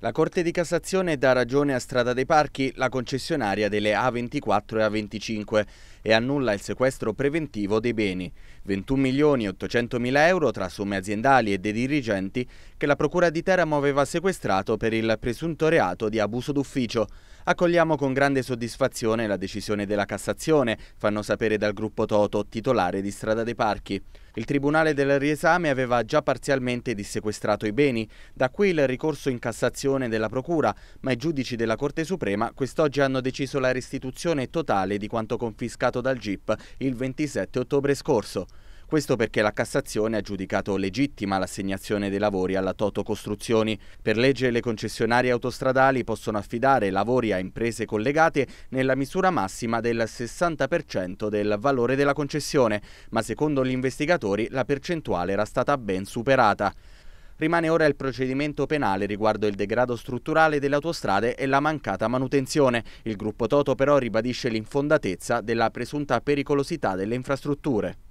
La Corte di Cassazione dà ragione a Strada dei Parchi, la concessionaria delle A24 e A25, e annulla il sequestro preventivo dei beni, 21 milioni e 800 mila euro tra somme aziendali e dei dirigenti che la Procura di Teramo aveva sequestrato per il presunto reato di abuso d'ufficio. Accogliamo con grande soddisfazione la decisione della Cassazione, fanno sapere dal gruppo Toto, titolare di Strada dei Parchi. Il Tribunale del Riesame aveva già parzialmente dissequestrato i beni, da qui il ricorso in Cassazione della Procura, ma i giudici della Corte Suprema quest'oggi hanno deciso la restituzione totale di quanto confiscato dal GIP il 27 ottobre scorso. Questo perché la Cassazione ha giudicato legittima l'assegnazione dei lavori alla Toto Costruzioni. Per legge le concessionarie autostradali possono affidare lavori a imprese collegate nella misura massima del 60% del valore della concessione, ma secondo gli investigatori la percentuale era stata ben superata. Rimane ora il procedimento penale riguardo il degrado strutturale delle autostrade e la mancata manutenzione. Il gruppo Toto però ribadisce l'infondatezza della presunta pericolosità delle infrastrutture.